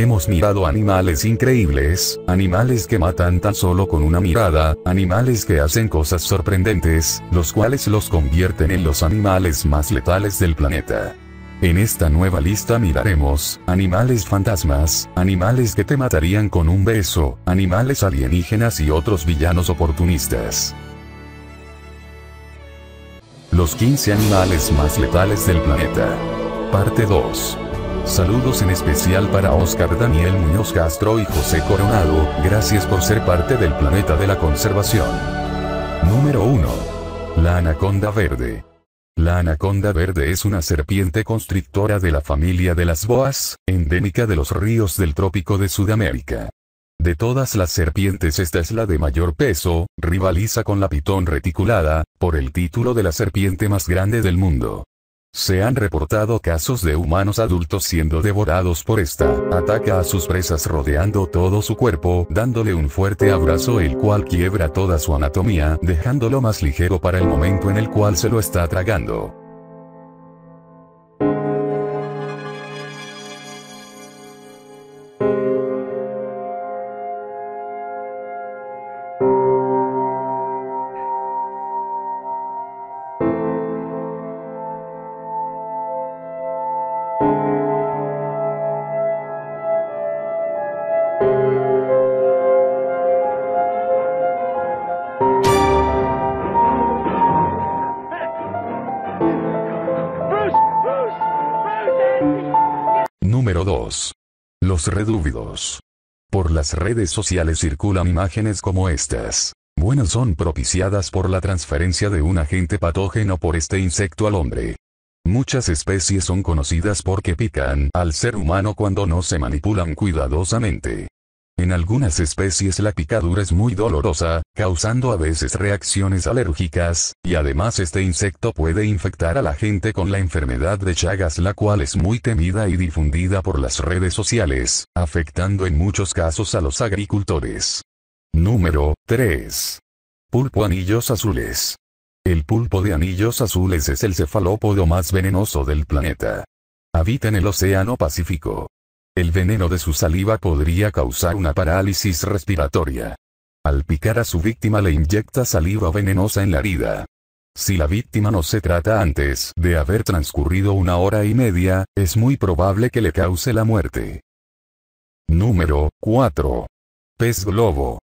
Hemos mirado animales increíbles, animales que matan tan solo con una mirada, animales que hacen cosas sorprendentes, los cuales los convierten en los animales más letales del planeta. En esta nueva lista miraremos, animales fantasmas, animales que te matarían con un beso, animales alienígenas y otros villanos oportunistas. Los 15 animales más letales del planeta. Parte 2. Saludos en especial para Oscar Daniel Muñoz Castro y José Coronado, gracias por ser parte del planeta de la conservación. Número 1. La anaconda verde. La anaconda verde es una serpiente constrictora de la familia de las boas, endémica de los ríos del trópico de Sudamérica. De todas las serpientes esta es la de mayor peso, rivaliza con la pitón reticulada, por el título de la serpiente más grande del mundo. Se han reportado casos de humanos adultos siendo devorados por esta. Ataca a sus presas rodeando todo su cuerpo, dándole un fuerte abrazo el cual quiebra toda su anatomía, dejándolo más ligero para el momento en el cual se lo está tragando. Número 2. Los redúvidos. Por las redes sociales circulan imágenes como estas. Buenas son propiciadas por la transferencia de un agente patógeno por este insecto al hombre. Muchas especies son conocidas porque pican al ser humano cuando no se manipulan cuidadosamente. En algunas especies la picadura es muy dolorosa, causando a veces reacciones alérgicas, y además este insecto puede infectar a la gente con la enfermedad de Chagas la cual es muy temida y difundida por las redes sociales, afectando en muchos casos a los agricultores. Número 3. Pulpo anillos azules. El pulpo de anillos azules es el cefalópodo más venenoso del planeta. Habita en el Océano Pacífico. El veneno de su saliva podría causar una parálisis respiratoria. Al picar a su víctima le inyecta saliva venenosa en la herida. Si la víctima no se trata antes de haber transcurrido una hora y media, es muy probable que le cause la muerte. Número 4. Pez globo.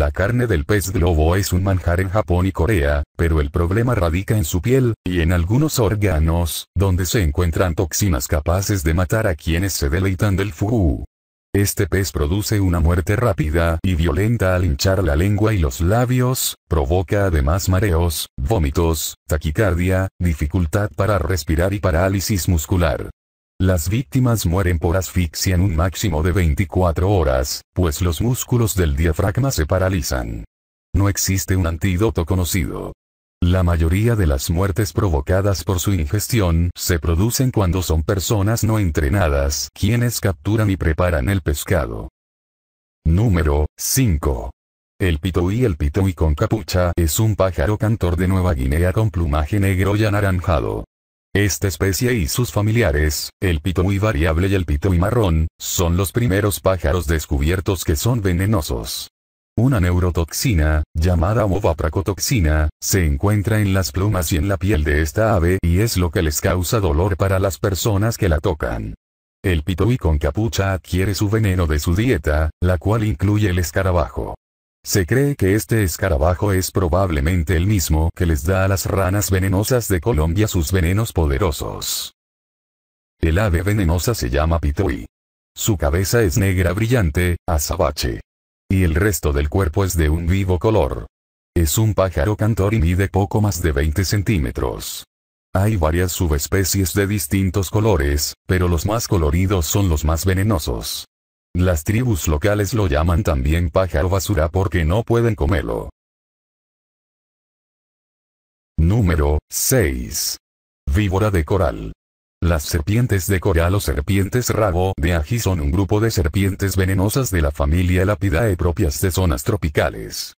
La carne del pez globo es un manjar en Japón y Corea, pero el problema radica en su piel, y en algunos órganos, donde se encuentran toxinas capaces de matar a quienes se deleitan del fugu. Este pez produce una muerte rápida y violenta al hinchar la lengua y los labios, provoca además mareos, vómitos, taquicardia, dificultad para respirar y parálisis muscular. Las víctimas mueren por asfixia en un máximo de 24 horas, pues los músculos del diafragma se paralizan. No existe un antídoto conocido. La mayoría de las muertes provocadas por su ingestión se producen cuando son personas no entrenadas quienes capturan y preparan el pescado. Número 5. El pitoí El pitoí con capucha es un pájaro cantor de Nueva Guinea con plumaje negro y anaranjado. Esta especie y sus familiares, el pitoí variable y el pito marrón, son los primeros pájaros descubiertos que son venenosos. Una neurotoxina, llamada ovapracotoxina, se encuentra en las plumas y en la piel de esta ave y es lo que les causa dolor para las personas que la tocan. El pitoí con capucha adquiere su veneno de su dieta, la cual incluye el escarabajo. Se cree que este escarabajo es probablemente el mismo que les da a las ranas venenosas de Colombia sus venenos poderosos. El ave venenosa se llama Pitui. Su cabeza es negra brillante, azabache. Y el resto del cuerpo es de un vivo color. Es un pájaro cantor y mide poco más de 20 centímetros. Hay varias subespecies de distintos colores, pero los más coloridos son los más venenosos. Las tribus locales lo llaman también pájaro basura porque no pueden comerlo. Número 6. Víbora de coral. Las serpientes de coral o serpientes rabo de ají son un grupo de serpientes venenosas de la familia Lapidae propias de zonas tropicales.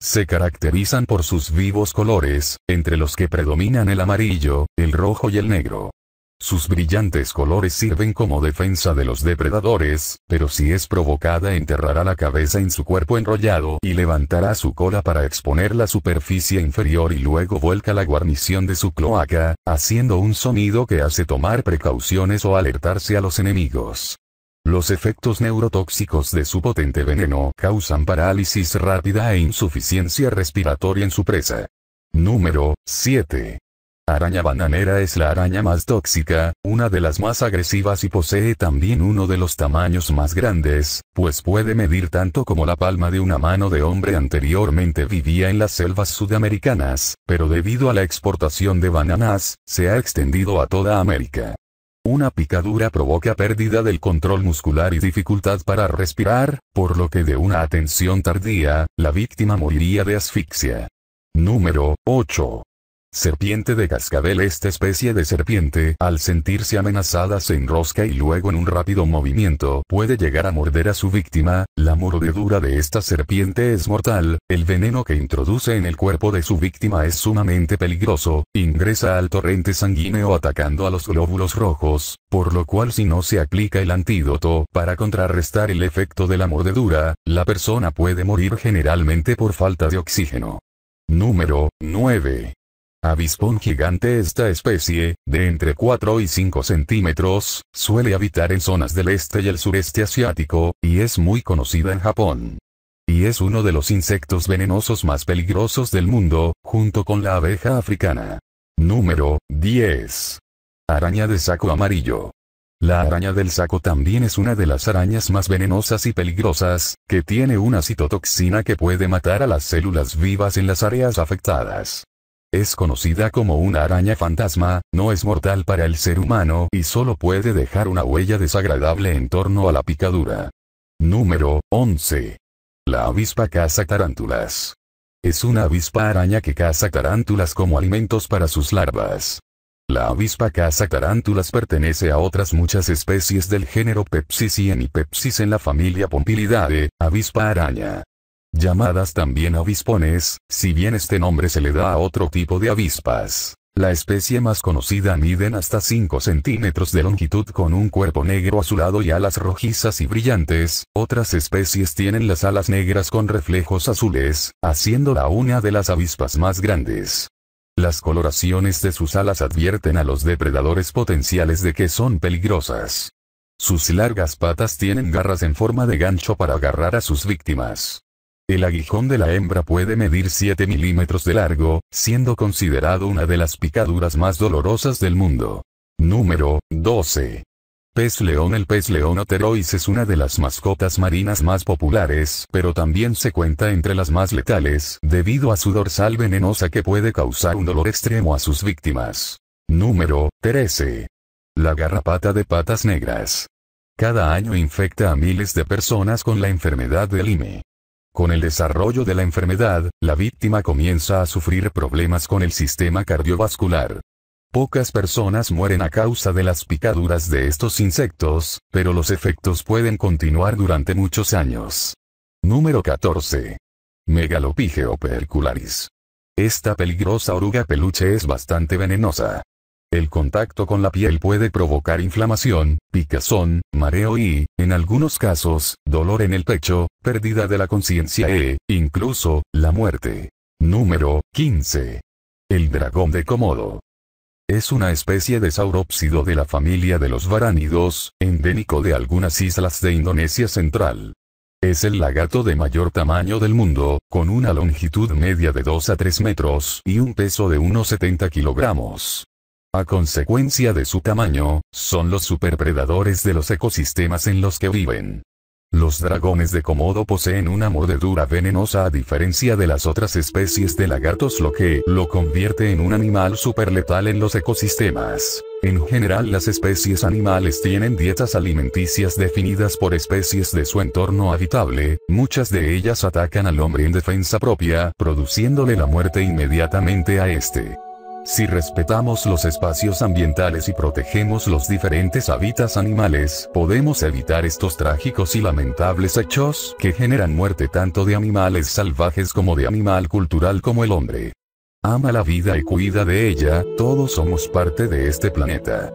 Se caracterizan por sus vivos colores, entre los que predominan el amarillo, el rojo y el negro. Sus brillantes colores sirven como defensa de los depredadores, pero si es provocada enterrará la cabeza en su cuerpo enrollado y levantará su cola para exponer la superficie inferior y luego vuelca la guarnición de su cloaca, haciendo un sonido que hace tomar precauciones o alertarse a los enemigos. Los efectos neurotóxicos de su potente veneno causan parálisis rápida e insuficiencia respiratoria en su presa. Número 7 araña bananera es la araña más tóxica, una de las más agresivas y posee también uno de los tamaños más grandes, pues puede medir tanto como la palma de una mano de hombre anteriormente vivía en las selvas sudamericanas, pero debido a la exportación de bananas, se ha extendido a toda América. Una picadura provoca pérdida del control muscular y dificultad para respirar, por lo que de una atención tardía, la víctima moriría de asfixia. Número 8. Serpiente de cascabel Esta especie de serpiente, al sentirse amenazada se enrosca y luego en un rápido movimiento puede llegar a morder a su víctima, la mordedura de esta serpiente es mortal, el veneno que introduce en el cuerpo de su víctima es sumamente peligroso, ingresa al torrente sanguíneo atacando a los glóbulos rojos, por lo cual si no se aplica el antídoto para contrarrestar el efecto de la mordedura, la persona puede morir generalmente por falta de oxígeno. Número 9. Avispón gigante Esta especie, de entre 4 y 5 centímetros, suele habitar en zonas del este y el sureste asiático, y es muy conocida en Japón. Y es uno de los insectos venenosos más peligrosos del mundo, junto con la abeja africana. Número 10. Araña de saco amarillo. La araña del saco también es una de las arañas más venenosas y peligrosas, que tiene una citotoxina que puede matar a las células vivas en las áreas afectadas. Es conocida como una araña fantasma, no es mortal para el ser humano y solo puede dejar una huella desagradable en torno a la picadura. Número 11. La avispa caza tarántulas. Es una avispa araña que caza tarántulas como alimentos para sus larvas. La avispa caza tarántulas pertenece a otras muchas especies del género Pepsis y Pepsis en la familia Pompilidae, avispa araña llamadas también avispones, si bien este nombre se le da a otro tipo de avispas. La especie más conocida miden hasta 5 centímetros de longitud con un cuerpo negro azulado y alas rojizas y brillantes, otras especies tienen las alas negras con reflejos azules, haciéndola una de las avispas más grandes. Las coloraciones de sus alas advierten a los depredadores potenciales de que son peligrosas. Sus largas patas tienen garras en forma de gancho para agarrar a sus víctimas. El aguijón de la hembra puede medir 7 milímetros de largo, siendo considerado una de las picaduras más dolorosas del mundo. Número 12. Pez león El pez león oterois es una de las mascotas marinas más populares, pero también se cuenta entre las más letales, debido a su dorsal venenosa que puede causar un dolor extremo a sus víctimas. Número 13. La garrapata de patas negras. Cada año infecta a miles de personas con la enfermedad del IME. Con el desarrollo de la enfermedad, la víctima comienza a sufrir problemas con el sistema cardiovascular. Pocas personas mueren a causa de las picaduras de estos insectos, pero los efectos pueden continuar durante muchos años. Número 14. Megalopigeopercularis. Esta peligrosa oruga peluche es bastante venenosa. El contacto con la piel puede provocar inflamación, picazón, mareo y, en algunos casos, dolor en el pecho, pérdida de la conciencia e, incluso, la muerte. Número 15. El dragón de Komodo. Es una especie de saurópsido de la familia de los varánidos, endémico de algunas islas de Indonesia central. Es el lagarto de mayor tamaño del mundo, con una longitud media de 2 a 3 metros y un peso de unos 70 kilogramos. A consecuencia de su tamaño, son los superpredadores de los ecosistemas en los que viven. Los dragones de Komodo poseen una mordedura venenosa a diferencia de las otras especies de lagartos lo que lo convierte en un animal superletal en los ecosistemas. En general las especies animales tienen dietas alimenticias definidas por especies de su entorno habitable, muchas de ellas atacan al hombre en defensa propia, produciéndole la muerte inmediatamente a este. Si respetamos los espacios ambientales y protegemos los diferentes hábitats animales, podemos evitar estos trágicos y lamentables hechos que generan muerte tanto de animales salvajes como de animal cultural como el hombre. Ama la vida y cuida de ella, todos somos parte de este planeta.